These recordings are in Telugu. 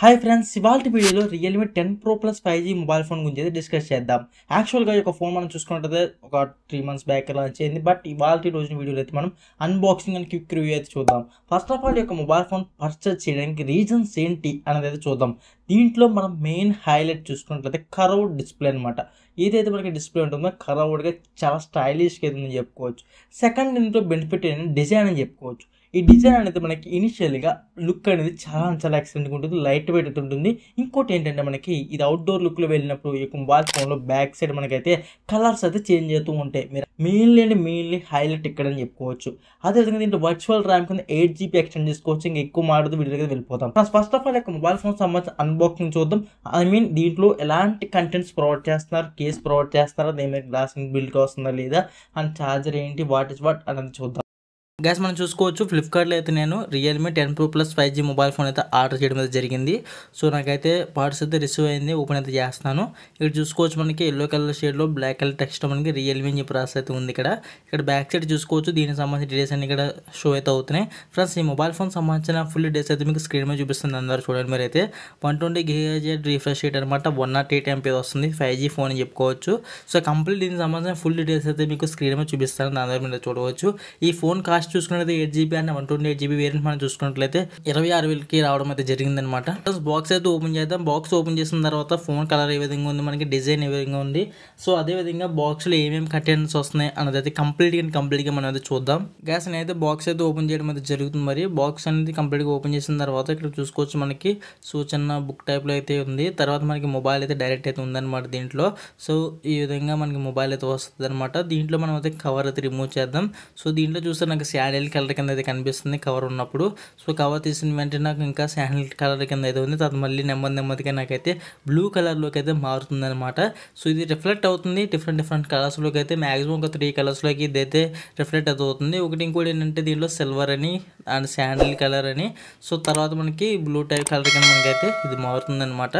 హాయ్ ఫ్రెండ్స్ ఇవాళ వీడియోలో Realme ten pro plus five G mobile phone గురించి అయితే డిస్కస్ చేద్దాం యాక్చువల్గా ఒక ఫోన్ మనం చూసుకున్నట్టయితే ఒక త్రీ మంత్స్ బ్యాక్ లాంచ్ అయింది బట్ ఇవాళ రోజున వీడియోలో అయితే మనం అన్బాక్సింగ్ అండ్ క్విక్ రివ్యూ అయితే చూద్దాం ఫస్ట్ ఆఫ్ ఆల్ ఈ యొక్క మొబైల్ ఫోన్ పర్చేజ్ చేయడానికి రీజన్స్ ఏంటి అనేది అయితే చూద్దాం దీంట్లో మనం మెయిన్ హైలైట్ చూసుకున్నట్లయితే కరౌడ్ డిస్ప్లే అనమాట ఏదైతే మనకి డిస్ప్లే ఉంటుందో కరౌడ్గా చాలా స్టైలిష్గా ఉందని చెప్పుకోవచ్చు సెకండ్ ఇంట్లో బెనిఫిట్ ఏంటంటే డిజైన్ అని చెప్పుకోవచ్చు ఈ డిజైన్ అనేది మనకి ఇనిషియల్గా లుక్ అనేది చాలా చాలా ఎక్సలెంట్గా ఉంటుంది లైట్ వెయిట్ ఉంటుంది ఇంకోటి ఏంటంటే మనకి ఇది అవుట్డోర్ లుక్లో వెళ్ళినప్పుడు ఎక్కువ వాచ్ ఫోన్లో బ్యాక్ సైడ్ మనకైతే కలర్స్ అయితే చేంజ్ అవుతూ ఉంటాయి మీరు మెయిన్లీ అంటే మెయిన్లీ హైలైట్ ఇక్కడ అని చెప్పుకోవచ్చు అదేవిధంగా దీంట్లో వర్చువల్ ర్యామ్ కింద ఎయిట్ జీబీ ఎక్స్టెండ్ చేసుకోవచ్చు ఇంకా ఎక్కువ మాడదు వీడియో దగ్గర వెళ్ళిపోతాం first of all mobile phone సంబంధించి అన్బాక్సింగ్ చూద్దాం ఐ మీన్ దీంట్లో ఎలాంటి కంటెంట్స్ ప్రొవైడ్ చేస్తున్నారు కేస్ ప్రొవైడ్ చేస్తున్నారా దేని మీద గ్లాసింగ్ బిల్డ్ వస్తుందా లేదా అండ్ ఛార్జర్ ఏంటి వాట్ ఇస్ వాట్ అనేది చూద్దాం గ్యాస్ మనం చూసుకోవచ్చు ఫ్లిప్కార్ట్లో అయితే నేను Realme ten pro plus five G mobile phone అయితే ఆర్డర్ చేయడం అయితే జరిగింది సో నాకైతే పార్ట్స్ అయితే రిసీవ్ అయింది ఓపెన్ అయితే చేస్తున్నాను ఇక్కడ చూసుకోవచ్చు మనకి ఎల్లో కలర్ షేడ్లో బ్లాక్ కలర్ టెక్స్ట్ మనకి రియల్మీ అని చెప్పి అయితే ఉంది ఇక్కడ ఇక్కడ బ్యాక్ సైడ్ చూసుకోవచ్చు దీనికి సంబంధించిన డీటెయిల్స్ అన్ని ఇక్కడ షో అయితే అవుతున్నాయి ఫ్రెండ్స్ ఈ మొబైల్ ఫోన్ సంబంధించిన ఫుల్ డేస్ అయితే మీకు స్క్రీన్ మీద చూపిస్తుంది అందరూ చూడండి మీరు అయితే వన్ ట్వంటీ గిగాజెడ్ రీఫ్రెష్ రేట్ అనమాట వన్ నాట్ ఎయిట్ ఎంపీ వస్తుంది ఫైవ్ జీ ఫోన్ అని చెప్పుకోవచ్చు సో కంప్లీట్ దీనికి సంబంధించిన ఫుల్ డీటెయిల్స్ అయితే మీకు స్క్రీన్ మీద చూపిస్తాను అందరూ మీరు చూడవచ్చు ఈ ఫోన్ కాస్ట్ కాస్ట్ చూసుకున్నట్లయితే eight GB and one twenty eight GB variant మనం చూసుకున్నట్లయితే ఇరవై ఆరు వేలకి రావడం అయితే జరిగిందనమాట ప్లస్ బాక్స్ అయితే ఓపెన్ చేద్దాం బాక్స్ ఓపెన్ చేసిన తర్వాత ఫోన్ కలర్ ఏ విధంగా ఉంది మనకి డిజైన్ ఏ విధంగా ఉంది సో అదే బాక్స్ బాక్స్లో ఏమేమి కంటెంట్స్ వస్తున్నాయి అన్నది అయితే కంప్లీట్ కంప్లీట్ కంప్లీట్గా మనం అయితే చూద్దాం గ్యాస్ అయితే బాక్స్ అయితే ఓపెన్ చేయడం అయితే జరుగుతుంది మరి బాక్స్ అనేది కంప్లీట్గా ఓపెన్ చేసిన తర్వాత ఇక్కడ చూసుకోవచ్చు మనకి సూచన బుక్ టైప్లో అయితే ఉంది తర్వాత మనకి మొబైల్ అయితే డైరెక్ట్ అయితే ఉందన్నమాట దీంట్లో సో ఈ విధంగా మనకి మొబైల్ అయితే వస్తుంది అనమాట దీంట్లో మనం అయితే కవర్ అయితే రిమూవ్ చేద్దాం సో దీంట్లో చూస్తే నాకు శాండిల్ కలర్ కింద అయితే కనిపిస్తుంది కవర్ ఉన్నప్పుడు సో కవర్ తీసిన వెంటనే నాకు ఇంకా శాండిల్ కలర్ కింద అయితే ఉంది తర్వాత మళ్ళీ నెమ్మది నెమ్మదిగా నాకైతే బ్లూ కలర్లోకి అయితే మారుతుందనమాట సో ఇది రిఫ్లెక్ట్ అవుతుంది డిఫరెంట్ డిఫరెంట్ కలర్స్లోకి అయితే మ్యాక్సిమం ఒక త్రీ కలర్స్లోకి ఇదైతే రిఫ్లెక్ట్ అవుతుంది ఒకటి ఇంకోటి ఏంటంటే దీనిలో సిల్వర్ అని అండ్ శాండిల్ కలర్ అని సో తర్వాత మనకి బ్లూ టైప్ కలర్ కింద మనకైతే ఇది అనమాట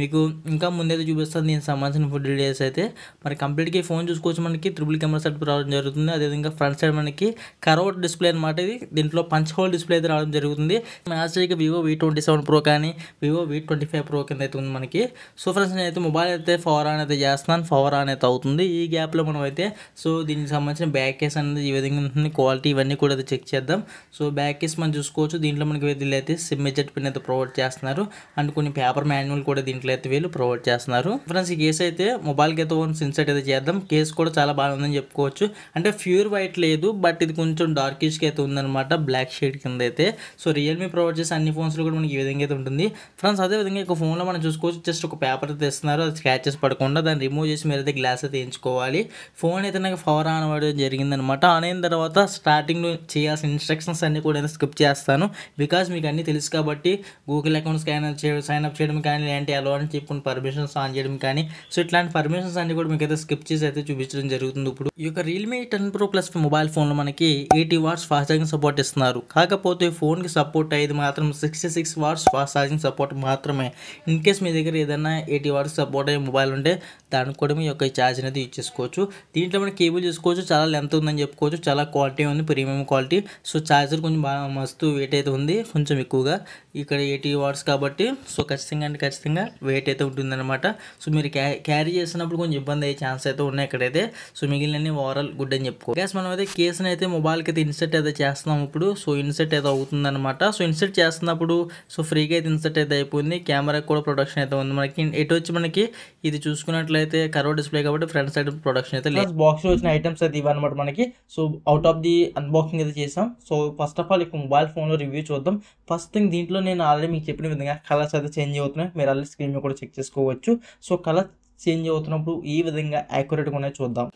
మీకు ఇంకా ముందైతే చూపిస్తాను దీనికి సంబంధించిన ఫుడ్ డీటెయిల్స్ అయితే మరి కంప్లీట్గా ఫోన్ చూసుకోవచ్చు మనకి ట్రిపుల్ కెమెరా సెట్ రావడం జరుగుతుంది అదేవిధంగా ఫ్రంట్ సైడ్ మనకి కరోట్ డిస్ప్లే అనమాట ఇది దీంట్లో పంచ్ హోల్ డిస్ప్లే అయితే రావడం జరుగుతుంది మ్యాచ్కి Vivo V twenty seven pro కానీ Vivo V twenty five pro కింద అయితే ఉంది మనకి సో ఫ్రెండ్స్ నేనైతే మొబైల్ అయితే పవర్ ఆన్ అయితే చేస్తున్నాను పవర్ ఆన్ అయితే అవుతుంది ఈ గ్యాప్లో మనం అయితే సో దీనికి సంబంధించిన బ్యాక్ కేస్ అనేది ఈ విధంగా ఉంటుంది క్వాలిటీ ఇవన్నీ కూడా అయితే చెక్ చేద్దాం సో బ్యాక్ కేస్ మనం చూసుకోవచ్చు దీంట్లో మనకి వీళ్ళు అయితే సిమ్ జెట్ పిన్ అయితే ప్రొవైడ్ చేస్తున్నారు అండ్ కొన్ని పేపర్ మాన్యువల్ కూడా దీంట్లో అయితే వీళ్ళు ప్రొవైడ్ చేస్తున్నారు ఫ్రెండ్స్ ఈ కేసు అయితే మొబైల్కి అయితే వన్ సిన్సెట్ అయితే చేద్దాం కేసు కూడా చాలా బాగుందని చెప్పుకోవచ్చు అంటే ప్యూర్ వైట్ లేదు బట్ ఇది కొంచెం డార్క్ కి అయితే ఉందన్నమాట బ్లాక్ షేడ్ కింద అయితే సో రియల్మీ ప్రొవైడ్ చేసే అన్ని ఫోన్స్ లో కూడా మనకి ఈ విధంగా అయితే ఉంటుంది ఫ్రెండ్స్ అదే విధంగా ఒక ఫోన్ లో మనం చూసుకోవచ్చు జస్ట్ ఒక పేపర్ అయితే ఇస్తున్నారు అది స్క్రాచెస్ పడకుండా దాన్ని రిమూవ్ చేసి మీరు అయితే గ్లాస్ అయితే ఎంచుకోవాలి ఫోన్ అయితే నాకు పవర్ ఆన్ అవ్వడం జరిగిందనమాట ఆన్ అయిన తర్వాత స్టార్టింగ్ చేయాల్సిన ఇన్స్ట్రక్షన్స్ అన్ని కూడా స్కిప్ చేస్తాను బికాస్ మీకు అన్ని తెలుసు కాబట్టి Google account scan sign up చేయడం కానీ లేదంటే ఎలా అని చెప్పుకుని పర్మిషన్స్ ఆన్ చేయడం కానీ సో ఇట్లాంటి పర్మిషన్స్ అన్ని కూడా మీకు అయితే స్కిప్ చేసి అయితే చూపించడం జరుగుతుంది ఇప్పుడు ఈ యొక్క Realme ten pro plus mobile ఫోన్లో మనకి eighty watts fast charging support ఇస్తున్నారు కాకపోతే ఫోన్కి సపోర్ట్ అయ్యేది మాత్రం sixty six watts fast charging support మాత్రమే ఇన్ కేస్ మీ దగ్గర ఏదైనా ఎయిటీ వాట్స్ సపోర్ట్ అయ్యే మొబైల్ ఉంటే దానికి కూడా మీ యొక్క ఛార్జ్ అనేది యూజ్ చేసుకోవచ్చు దీంట్లో మనం కేబుల్ చూసుకోవచ్చు చాలా లెంత్ ఉందని చెప్పుకోవచ్చు చాలా క్వాలిటీ ఉంది ప్రీమియం క్వాలిటీ సో ఛార్జర్ కొంచెం బాగా మస్తు వెయిట్ అయితే ఉంది కొంచెం ఎక్కువగా ఇక్కడ ఎయిటీ వాట్స్ కాబట్టి సో ఖచ్చితంగా అంటే ఖచ్చితంగా వెయిట్ అయితే ఉంటుందన్నమాట సో మీరు క్యారీ చేసినప్పుడు కొంచెం ఇబ్బంది అయ్యే ఛాన్స్ అయితే ఉన్నాయి ఇక్కడైతే సో మిగిలినవి ఓవరాల్ గుడ్ అని చెప్పుకో గ్యాస్ మనం అయితే కేసును అయితే మొబైల్కి అయితే ఇన్సర్ట్ అయితే చేస్తున్నాం ఇప్పుడు సో ఇన్సర్ట్ అయితే అవుతుందన్నమాట సో ఇన్సర్ట్ చేస్తున్నప్పుడు సో ఫ్రీగా అయితే ఇన్సర్ట్ అయితే అయిపోయింది కెమెరా కూడా ప్రొడక్షన్ అయితే ఉంది మనకి ఎటు వచ్చి మనకి ఇది చూసుకున్నట్లయితే కరో డిస్ప్లే కాబట్టి ఫ్రంట్ సైడ్ ప్రొడక్షన్ అయితే లేదు బాక్స్ వచ్చిన ఐటమ్స్ అయితే ఇవన్నమాట మనకి so out of the unboxing అయితే చేసాం సో ఫస్ట్ ఆఫ్ ఆల్ ఇక మొబైల్ ఫోన్లో రివ్యూ చూద్దాం ఫస్ట్ థింగ్ దీంట్లో నేను ఆల్రెడీ మీకు చెప్పిన విధంగా కలర్స్ అయితే చేంజ్ అవుతున్నాయి మీరు ఆల్రెడీ స్క్రీన్ కూడా చెక్ చేసుకోవచ్చు సో కలర్ చేంజ్ అవుతున్నప్పుడు ఈ విధంగా యాక్యురేట్గా ఉన్నాయి చూద్దాం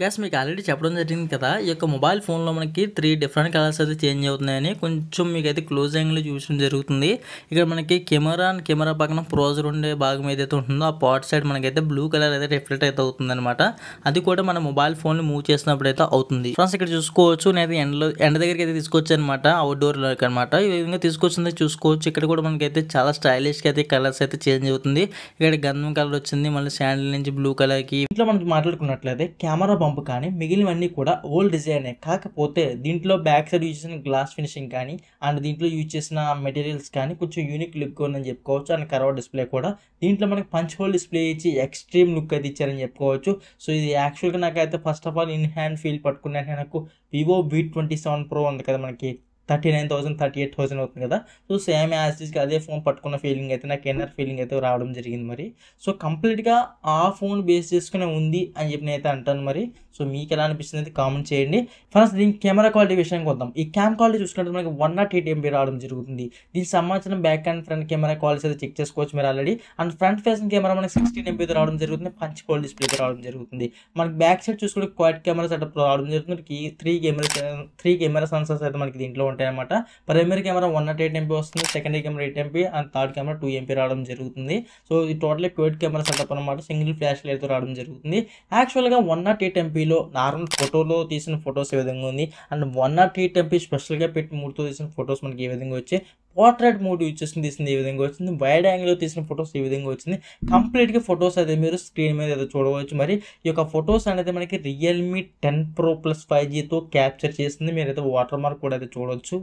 గ్యాస్ మీకు ఆల్రెడీ చెప్పడం జరిగింది కదా ఈ యొక్క మొబైల్ ఫోన్లో మనకి త్రీ డిఫరెంట్ కలర్స్ అయితే చేంజ్ అవుతున్నాయని కొంచెం మీకు అయితే క్లోజ్ యాంగిల్ చూపించడం జరుగుతుంది ఇక్కడ మనకి కెమెరా అండ్ కెమెరా పక్కన ప్రోజర్ ఉండే భాగం ఏదైతే ఉంటుందో ఆ పార్ట్ సైడ్ మనకైతే బ్లూ కలర్ అయితే రిఫ్లెక్ట్ అయితే అవుతుంది అనమాట అది కూడా మన మొబైల్ ఫోన్ని మూవ్ చేసినప్పుడు అయితే అవుతుంది ఫ్రెండ్స్ ఇక్కడ చూసుకోవచ్చు నేను ఎండలో ఎండ దగ్గరికి అయితే తీసుకొచ్చాను అనమాట అవుట్డోర్లోకి అనమాట ఈ విధంగా తీసుకొచ్చింది చూసుకోవచ్చు ఇక్కడ కూడా మనకైతే చాలా స్టైలిష్గా అయితే కలర్స్ అయితే చేంజ్ అవుతుంది ఇక్కడ గంధం కలర్ వచ్చింది మళ్ళీ శాండిల్ నుంచి బ్లూ కలర్కి ఇట్లా మనకి మాట్లాడుకున్నట్లయితే కెమెరా పంపు కానీ మిగిలినవన్నీ కూడా ఓల్డ్ డిజైనే కాకపోతే దీంట్లో బ్యాక్ సైడ్ యూజ్ చేసిన గ్లాస్ ఫినిషింగ్ కానీ అండ్ దీంట్లో యూజ్ చేసిన మెటీరియల్స్ కానీ కొంచెం యూనిక్ లుక్ ఉందని చెప్పుకోవచ్చు అండ్ కర్వ్ డిస్ప్లే కూడా దీంట్లో మనకి పంచ్ హోల్ డిస్ప్లే ఇచ్చి ఎక్స్ట్రీమ్ లుక్ అయితే ఇచ్చారని చెప్పుకోవచ్చు సో ఇది యాక్చువల్గా నాకైతే first of all in hand feel పట్టుకున్నాను నాకు Vivo V twenty seven pro ఉంది కదా మనకి thirty nine thousand thirty eight thousand అవుతుంది కదా సో సేమ్ యాజ్ అదే ఫోన్ పట్టుకున్న ఫీలింగ్ అయితే నాకు ఎన్ఆర్ ఫీలింగ్ అయితే రావడం జరిగింది మరి సో కంప్లీట్గా ఆ ఫోన్ బేస్ చేసుకునే ఉంది అని చెప్పి నేనైతే అంటాను మరి సో మీకు ఎలా అనిపిస్తుంది అయితే కామెంట్ చేయండి ఫస్ట్ దీని కెమెరా క్వాలిటీ విషయానికి వద్దాం ఈ క్యామ్ క్వాలిటీ చూసుకుంటే మనకి వన్ నాట్ ఎయిట్ ఎంబీ రావడం జరుగుతుంది దీనికి సంబంధించిన back and front camera qualities అయితే చెక్ చేసుకోవచ్చు మీరు already and front facing camera మనకి సిక్స్టీన్ ఎంబీ రావడం జరుగుతుంది పంచ్ కోల్ డిస్ప్లే రావడం జరుగుతుంది మనకి బ్యాక్ సైడ్ చూసుకుంటే క్వాడ్ కెమెరా సెటప్ రావడం జరుగుతుంది three camera three camera sensors అయితే మనకి దీంట్లో ఉంటాయి అనమాట primary camera one not eight MP వస్తుంది secondary camera eight MP and third camera two MP రావడం జరుగుతుంది సో ఈ టోటల్ క్వేట్ కెమెరా సెటప్ అనమాట సింగిల్ ఫ్లాష్ లైట్ రావడం జరుగుతుంది యాక్చువల్గా వన్ నాట్ ఎయిట్ ఎంపీలో నార్మల్ ఫోటోలో తీసిన ఫొటోస్ ఏ విధంగా ఉంది and one not eight MP స్పెషల్గా పెట్టి మూడుతో తీసిన ఫొటోస్ మనకి ఏ విధంగా వచ్చాయి పోర్ట్రేట్ మోడ్ యూజ్ చేసి తీసింది ఈ విధంగా వచ్చింది వైడ్ యాంగిల్లో తీసిన ఫొటోస్ ఈ విధంగా వచ్చింది కంప్లీట్గా ఫొటోస్ అయితే మీరు స్క్రీన్ మీద అయితే చూడవచ్చు మరి ఈ యొక్క ఫొటోస్ అనేది మనకి Realme ten pro plus five జీతో క్యాప్చర్ చేసింది అయితే వాటర్ మార్క్ కూడా అయితే చూడవచ్చు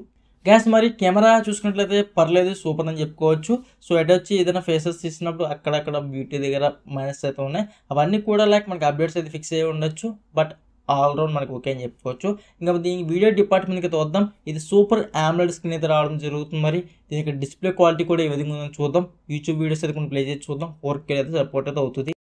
గ్యాస్ మరి కెమెరా చూసుకున్నట్లయితే పర్లేదు సూపర్ అని చెప్పుకోవచ్చు సో ఎట్ వచ్చి ఏదైనా ఫేసెస్ తీసినప్పుడు అక్కడక్కడ బ్యూటీ దగ్గర మైనస్ అయితే ఉన్నాయి అవన్నీ కూడా లైక్ మనకి అప్డేట్స్ అయితే ఫిక్స్ అయ్యి ఉండొచ్చు బట్ ఆల్రౌండ్ మనకు ఓకే అని చెప్పుకోవచ్చు ఇంకా దీనికి వీడియో డిపార్ట్మెంట్కి అయితే వద్దాం ఇది సూపర్ ఆమ్లెడ్ స్క్రీన్ అయితే రావడం జరుగుతుంది మరి దీనికి డిస్ప్లే క్వాలిటీ కూడా ఏ విధంగా ఉందని చూద్దాం యూట్యూబ్ వీడియోస్ అయితే కొన్ని ప్లే చేసి చూద్దాం ఫోర్ అయితే సపోర్ట్ అయితే అవుతుంది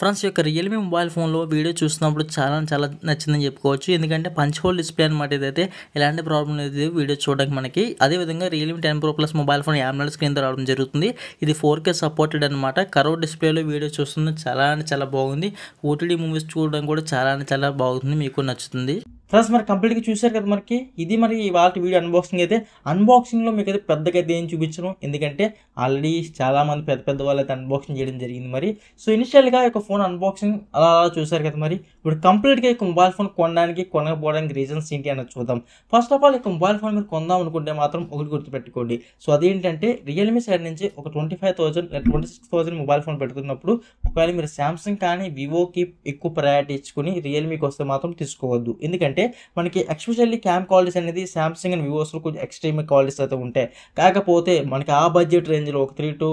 ఫ్రెండ్స్ యొక్క రియల్మీ మొబైల్ ఫోన్లో వీడియో చూస్తున్నప్పుడు చాలా చాలా నచ్చిందని చెప్పుకోవచ్చు ఎందుకంటే పంచ్ హోల్ డిస్ప్లే అనమాట ఇదైతే ఎలాంటి ప్రాబ్లం లేదు వీడియో చూడడానికి మనకి అదేవిధంగా Realme ten pro plus mobile phone AMOLED స్క్రీన్తో రావడం జరుగుతుంది ఇది ఫోర్ కే సపోర్టెడ్ అనమాట కరో డిస్ప్లేలో వీడియో చూస్తుంది చాలా అంటే చాలా బాగుంది ఓటీడీ మూవీస్ చూడడం కూడా చాలా అంటే చాలా బాగుంది మీకు నచ్చుతుంది ఫ్రెండ్స్ మరి కంప్లీట్గా చూశారు కదా మనకి ఇది మరి ఇవాళ వీడియో అన్బాక్సింగ్ అయితే అన్బాక్సింగ్లో మీకు అయితే పెద్దగా అయితే ఏం చూపించను ఎందుకంటే ఆల్రెడీ చాలామంది పెద్ద పెద్ద వాళ్ళు అయితే అన్బాక్సింగ్ చేయడం జరిగింది మరి సో ఇనిషియల్గా ఒక ఫోన్ అన్బాక్సింగ్ అలా అలా చూశారు కదా మరి ఇప్పుడు కంప్లీట్గా ఈ మొబైల్ ఫోన్ కొనడానికి కొనకపోవడానికి రీజన్స్ ఏంటి అని చూద్దాం ఫస్ట్ ఆఫ్ ఆల్ ఈ మొబైల్ ఫోన్ మీరు కొందాం అనుకుంటే మాత్రం ఒకటి గుర్తుపెట్టుకోండి సో అదేంటంటే రియల్మీ సైడ్ నుంచి ఒక twenty five thousand twenty six mobile phone పెట్టుకున్నప్పుడు ఒకవేళ మీరు శాంసంగ్ కానీ వివోకి ఎక్కువ ప్రయారిటీ ఇచ్చుకుని రియల్మీకి వస్తే మాత్రం తీసుకోవద్దు ఎందుకంటే ఏంటంటే మనకి ఎక్స్పెషల్లీ క్యామ్ క్వాలిటీస్ అనేది శాంసంగ్ అండ్ వివోస్లో కొంచెం ఎక్స్ట్రీమ్ క్వాలిటీస్ అయితే ఉంటాయి కాకపోతే మనకి ఆ బడ్జెట్ రేంజ్లో ఒక three to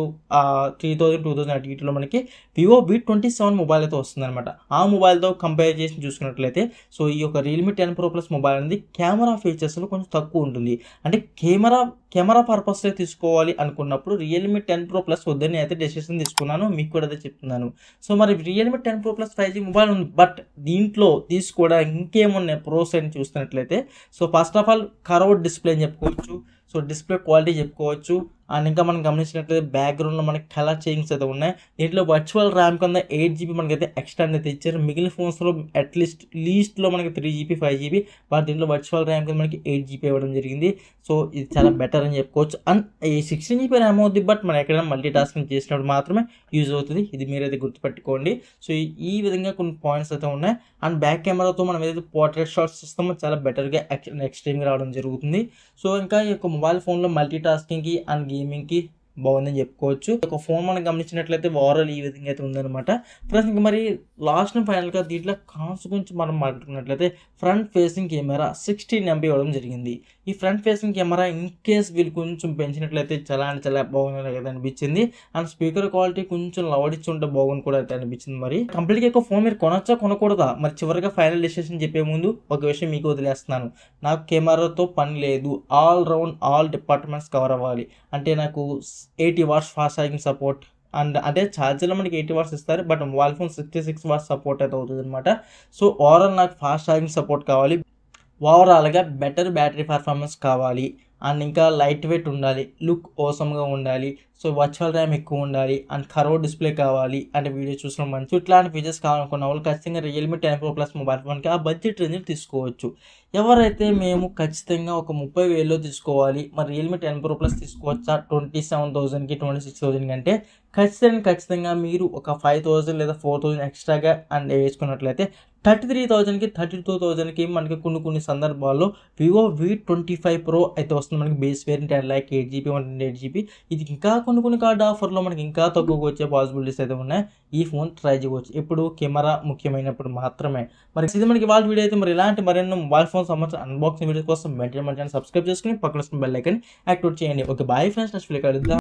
three thousand two thousand అటు మనకి Vivo V twenty seven mobile అయితే వస్తుందన్నమాట ఆ మొబైల్తో కంపేర్ చేసి చూసుకున్నట్లయితే సో ఈ యొక్క Realme ten pro plus mobile అనేది కెమెరా ఫీచర్స్లో కొంచెం తక్కువ ఉంటుంది అంటే కెమెరా కెమెరా పర్పస్లో తీసుకోవాలి అనుకున్నప్పుడు రియల్మీ టెన్ ప్రో ప్లస్ వద్దని అయితే డెసిషన్ తీసుకున్నాను మీకు కూడా అయితే చెప్తున్నాను సో మరి Realme ten pro plus five G mobile ఉంది బట్ దీంట్లో తీసుకోవడానికి ఇంకేమున్నాయి ప్రోస్ అని చూసినట్లయితే so first of all curve display అని చెప్పుకోవచ్చు సో డిస్ప్లే క్వాలిటీ చెప్పుకోవచ్చు అండ్ ఇంకా మనం గమనించినట్లయితే బ్యాక్గ్రౌండ్లో మనకి కలర్ చేంజింగ్స్ అయితే ఉన్నాయి దీంట్లో వర్చువల్ ర్యామ్ కింద ఎయిట్ జీబీ మనకైతే ఎక్స్ట్రా అయితే ఇచ్చారు మిగిలిన ఫోన్స్లో అట్లీస్ట్ లీస్ట్లో మనకి three GB five GB but దీంట్లో వర్చువల్ ర్యామ్ కింద మనకి ఎయిట్ జీబీ ఇవ్వడం జరిగింది సో ఇది చాలా బెటర్ అని చెప్పుకోవచ్చు అండ్ ఈ సిక్స్టీన్ జీబీ ర్యామ్ అవుతుంది బట్ మనం ఎక్కడైనా మల్టీ టాస్కింగ్ చేసినప్పుడు మాత్రమే యూజ్ అవుతుంది ఇది మీరైతే గుర్తుపెట్టుకోండి సో ఈ విధంగా కొన్ని పాయింట్స్ అయితే ఉన్నాయి అండ్ బ్యాక్ కెమెరాతో మనం ఏదైతే పోర్ట్రేట్ షాట్స్ ఇస్తామో చాలా బెటర్గా ఎక్స్ట్రీమ్గా రావడం జరుగుతుంది సో ఇంకా ఈ యొక్క మొబైల్ ఫోన్లో మల్టీ టాస్కింగ్కి అండ్ గేమింగ్కి బాగుందని చెప్పుకోవచ్చు ఒక ఫోన్ మనం గమనించినట్లయితే ఓవరాల్ ఈ విధంగా అయితే ఉందన్నమాట ఇంకా మరి లాస్ట్ ఫైనల్గా దీంట్లో కాన్స్ గురించి మనం మాట్లాడుకున్నట్లయితే front facing camera sixteen MB ఇవ్వడం జరిగింది ఈ front facing camera in case వీళ్ళు కొంచెం పెంచినట్లయితే చాలా అంటే చాలా బాగుంది కదా అనిపించింది అండ్ స్పీకర్ క్వాలిటీ కొంచెం లవడిచ్చి ఉంటే బాగుంది కూడా అయితే అనిపించింది మరి కంప్లీట్గా ఒక ఫోన్ మీరు కొనొచ్చా కొనకూడదా మరి చివరిగా ఫైనల్ డిసిషన్ చెప్పే ముందు ఒక విషయం మీకు వదిలేస్తున్నాను నాకు కెమెరాతో పని లేదు all round all departments cover అవ్వాలి అంటే నాకు eighty watts fast charging support and అదే ఛార్జర్లో మనకి ఎయిటీ వాట్స్ ఇస్తారు but mobile phone sixty six watts support అయితే అవుతుంది అనమాట సో ఓవరాల్ నాకు ఫాస్ట్ ఛార్జింగ్ సపోర్ట్ కావాలి ఓవరాల్గా బెటర్ బ్యాటరీ పర్ఫార్మెన్స్ కావాలి అండ్ ఇంకా లైట్ వెయిట్ ఉండాలి లుక్ ఓసమ్గా ఉండాలి సో వర్చువల్ ర్యామ్ ఎక్కువ ఉండాలి అండ్ కరో డిస్ప్లే కావాలి అండ్ వీడియో చూసిన మంచి ఇట్లాంటి ఫీచర్స్ కావాలనుకున్న వాళ్ళు ఖచ్చితంగా Realme ten pro plus mobile ఫోన్కి ఆ బడ్జెట్ రేంజ్ తీసుకోవచ్చు ఎవరైతే మేము ఖచ్చితంగా ఒక ముప్పై వేలలో తీసుకోవాలి మరి రియల్మీ టెన్ ప్రో ప్లస్ తీసుకోవచ్చా ట్వంటీ సెవెన్ థౌసండ్కి ట్వంటీ సిక్స్ థౌసండ్కి అంటే ఖచ్చితంగా ఖచ్చితంగా మీరు ఒక ఫైవ్ థౌసండ్ లేదా ఫోర్ థౌసండ్ ఎక్స్ట్రాగా అండ్ వేసుకున్నట్లయితే థర్టీ త్రీ థౌజండ్కి థర్టీ టూ థౌజండ్కి మనకి కొన్ని కొన్ని సందర్భాల్లో Vivo V twenty five pro అయితే వస్తుంది మనకి base variant ten lakh eight GB one eight GB ఇది ఇంకా కొన్ని కొన్ని కార్డ్ ఆఫర్లో మనకి ఇంకా తక్కువకు వచ్చే పాసిబిలిటీస్ అయితే ఉన్నాయి ఈ ఫోన్ ట్రై చేయవచ్చు ఇప్పుడు కెమెరా ముఖ్యమైనప్పుడు మాత్రమే మరి ఇది మనకి వాళ్ళ వీడియో అయితే మరి ఇలాంటి మరెన్నో మొబైల్ ఫోన్ సంబంధించిన అన్బాక్సింగ్ వీడియోస్ కోసం వెంటనే మన ఛానల్ సబ్స్క్రైబ్ చేసుకుని పక్కన బెల్ ఐకన్ యాక్టివేట్ చేయండి ఓకే బాయ్ ఫ్రెండ్స్ నెక్స్ట్ ఫిల్ కలుద్దాం